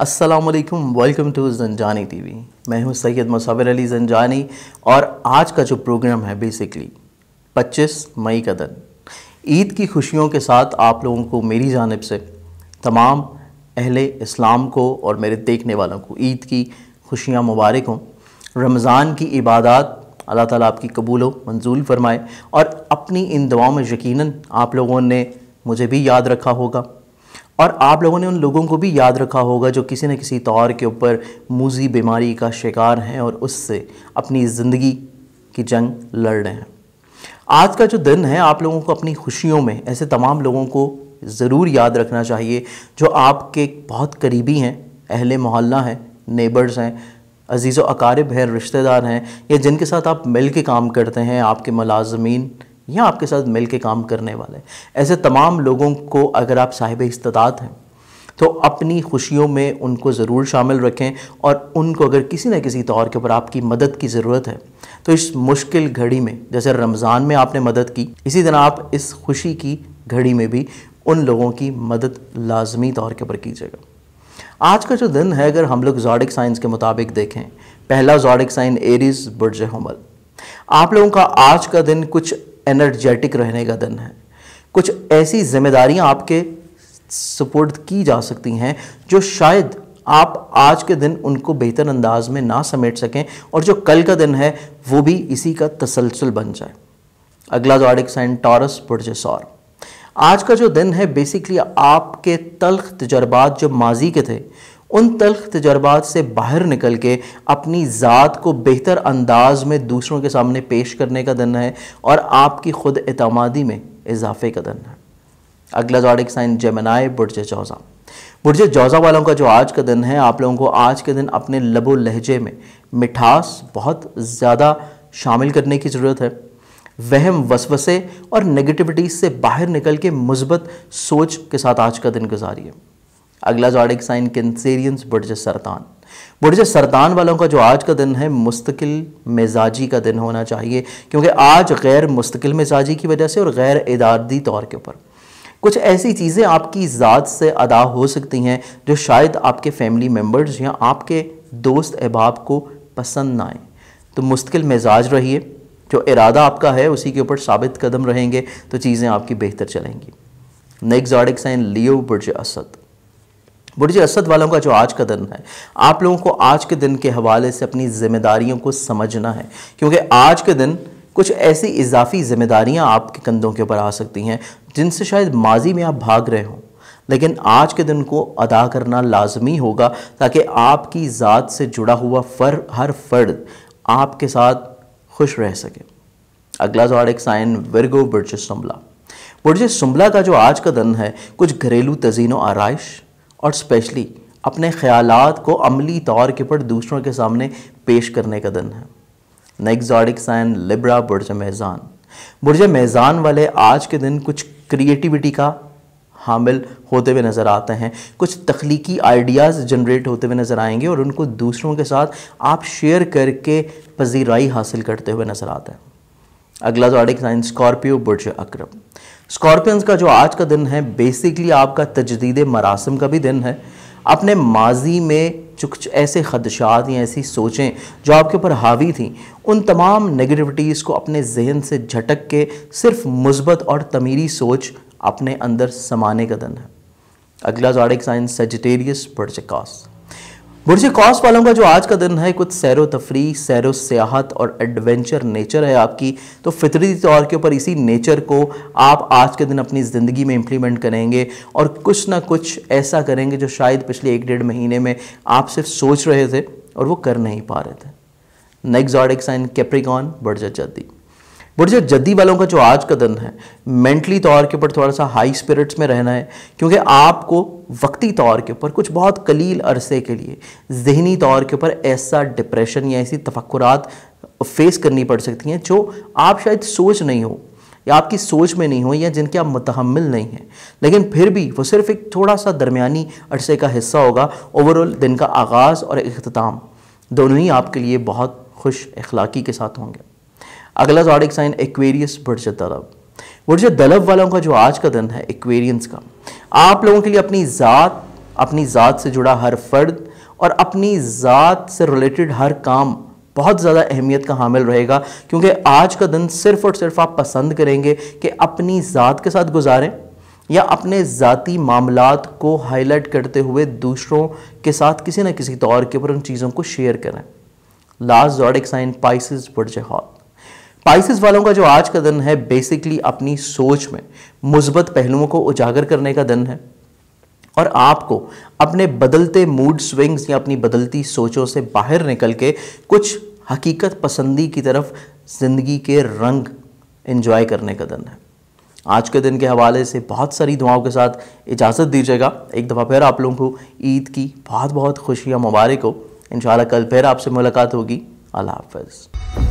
Aslam welcome to Janjani TV मैं हूं सैयद मुसाविर अली जंजानी और आज का जो प्रोग्राम है बेसिकली 25 मई का दिन ईद की खुशियों के साथ आप लोगों को मेरी जानब से तमाम अहले इस्लाम को और मेरे देखने वालों को ईद की खुशियाँ मुबारक हों रमज़ान की इबादत अल्लाह ताला आपकी कबूल हो मंजूल फरमाए और अपनी इन दुआओं में यकीनन आप लोगों ने मुझे भी याद रखा होगा और आप लोगों ने उन लोगों को भी याद रखा होगा जो किसी न किसी तौर के ऊपर मूजी बीमारी का शिकार हैं और उससे अपनी ज़िंदगी की जंग लड़ रहे हैं आज का जो दिन है आप लोगों को अपनी खुशियों में ऐसे तमाम लोगों को ज़रूर याद रखना चाहिए जो आपके बहुत करीबी हैं अहले मोहल्ला हैं नेबर्स हैं अजीज़ अकारब हैं रिश्तेदार हैं या जिनके साथ आप मिल के काम करते हैं आपके मलाजमीन या आपके साथ मिल के काम करने वाले ऐसे तमाम लोगों को अगर आप साहिब इस्तात हैं तो अपनी खुशियों में उनको ज़रूर शामिल रखें और उनको अगर किसी न किसी तौर के ऊपर आपकी मदद की ज़रूरत है तो इस मुश्किल घड़ी में जैसे रमज़ान में आपने मदद की इसी तरह आप इस खुशी की घड़ी में भी उन लोगों की मदद लाजमी तौर के ऊपर कीजिएगा आज का जो दिन है अगर हम लोग जॉडिक साइंस के मुताबिक देखें पहला जॉडिक साइन एरीज बुरज हमल आप लोगों का आज का दिन कुछ एनर्जेटिक रहने का दिन है कुछ ऐसी जिम्मेदारियां आपके सपोर्ट की जा सकती हैं जो शायद आप आज के दिन उनको बेहतर अंदाज में ना समेट सकें और जो कल का दिन है वो भी इसी का तसलसल बन जाए अगला जॉडिक तो साइन टॉरस बुर्जसौर आज का जो दिन है बेसिकली आपके तल्ख तजर्बात जो माजी के थे उन तल्ख तजर्बात से बाहर निकल के अपनी ज़ात को बेहतर अंदाज में दूसरों के सामने पेश करने का दिन है और आपकी खुद अतमादी में इजाफे का दिन है अगला जॉडिक साइन जमनाए बुरज चौज़ा बुरज जौज़ा वालों का जो आज का दिन है आप लोगों को आज के दिन अपने लबो लहजे में मिठास बहुत ज़्यादा शामिल करने की ज़रूरत है वहम वसवसे और नेगेटिविटीज़ से बाहर निकल के मुस्बत सोच के साथ आज का दिन गुजारिए अगला जॉडिक साइन कैंसेरियंस बुढ़ज सरतान बुढ़ज सरतान वालों का जो आज का दिन है मुस्तकिल मिजाजी का दिन होना चाहिए क्योंकि आज गैर मुस्तकिल मिजाजी की वजह से और गैर इदारदी तौर के ऊपर कुछ ऐसी चीज़ें आपकी ज़ात से अदा हो सकती हैं जो शायद आपके फैमिली मेम्बर्स या आपके दोस्त अहबाब को पसंद ना आए तो मुस्तकिल मिजाज रहिए जो इरादा आपका है उसी के ऊपर साबित कदम रहेंगे तो चीज़ें आपकी बेहतर चलेंगी नेक्स्ट जॉडिक साइन लियो बुर्ज असद बुरज असद वालों का जो आज का दिन है आप लोगों को आज के दिन के हवाले से अपनी जिम्मेदारियों को समझना है क्योंकि आज के दिन कुछ ऐसी इजाफी जिम्मेदारियां आपके कंधों के ऊपर आ सकती हैं जिनसे शायद माजी में आप भाग रहे हों लेकिन आज के दिन को अदा करना लाजमी होगा ताकि आपकी ज़ात से जुड़ा हुआ फर हर फर्द आपके साथ खुश रह सके अगला जॉडिक साइन वर्गो बुरज शुमला बुरज शुमला का जो आज का दिन है कुछ घरेलू तजीनो आरइश और स्पेशली अपने ख्याल को अमली तौर के ऊपर दूसरों के सामने पेश करने का दिन है नेक्जॉडिक साइन लिब्रा बुरज मेज़ान बुरज मेज़ान वाले आज के दिन कुछ क्रिएटिविटी का हामिल होते हुए नज़र आते हैं कुछ तख्लीकी आइडियाज़ जनरेट होते हुए नज़र आएंगे और उनको दूसरों के साथ आप शेयर करके पजीराई हासिल करते हुए नज़र आते हैं अगला जॉडिक साइन स्कॉर्पियो बुरज अक्रम स्कॉर्पियंस का जो आज का दिन है बेसिकली आपका तजदीद मरासम का भी दिन है अपने माजी में जो कुछ ऐसे खदशात या ऐसी सोचें जो आपके ऊपर हावी थी उन तमाम नेगेटिविटीज़ को अपने जहन से झटक के सिर्फ मुस्बत और तमीरी सोच अपने अंदर समाने का दिन है अगला जॉडिक साइंस सजिटेरियस बर्चकास बुरजी कॉस वालों का जो आज का दिन है कुछ सैर तफरी सैर सियाहत और एडवेंचर नेचर है आपकी तो फितरी तौर के ऊपर इसी नेचर को आप आज के दिन अपनी ज़िंदगी में इम्प्लीमेंट करेंगे और कुछ ना कुछ ऐसा करेंगे जो शायद पिछले एक डेढ़ महीने में आप सिर्फ सोच रहे थे और वो कर नहीं पा रहे थे नेक्स्ट ऑर्डिक साइन कैप्रिकॉन जा जद्दी बट जो जद्दी वालों का जो आज का दिन है मेंटली तौर तो के ऊपर थोड़ा सा हाई स्पिरिट्स में रहना है क्योंकि आपको वक्ती तौर तो के ऊपर कुछ बहुत कलील अरसे के लिए जहनी तौर तो के ऊपर ऐसा डिप्रेशन या ऐसी तफक्रात फेस करनी पड़ सकती हैं जो आप शायद सोच नहीं हो या आपकी सोच में नहीं हो या जिनके आप मतहमल नहीं हैं लेकिन फिर भी वो सिर्फ एक थोड़ा सा दरमियानी अरसे का हिस्सा होगा ओवरऑल दिन का आगाज़ और अख्ताम दोनों ही आपके लिए बहुत खुश अखलाक़ी के साथ होंगे अगला जॉडिक साइन एक्वेरियस वर्ष दलव वर्ष दलव वालों का जो आज का दिन है एक्वेरियंस का आप लोगों के लिए अपनी ज़ात अपनी ज़ात से जुड़ा हर फर्द और अपनी ज़ात से रिलेटेड हर काम बहुत ज़्यादा अहमियत का हामिल रहेगा क्योंकि आज का दिन सिर्फ और सिर्फ आप पसंद करेंगे कि अपनी ज़ात के साथ गुजारें या अपने ज़ाती मामला को हाईलाइट करते हुए दूसरों के साथ किसी न किसी तौर के ऊपर उन चीज़ों को शेयर करें लास्ट जॉडिक साइन पाइसिस वर्ज हॉल पाइसिस वालों का जो आज का दिन है बेसिकली अपनी सोच में मुस्बत पहलुओं को उजागर करने का दिन है और आपको अपने बदलते मूड स्विंग्स या अपनी बदलती सोचों से बाहर निकल के कुछ हकीकत पसंदी की तरफ ज़िंदगी के रंग इन्जॉय करने का दिन है आज के दिन के हवाले से बहुत सारी दुआओं के साथ इजाज़त दीजिएगा एक दफ़ा फिर आप लोगों को ईद की बहुत बहुत खुशियाँ मुबारक हो इन कल फिर आपसे मुलाकात होगी अल्लाह हाफ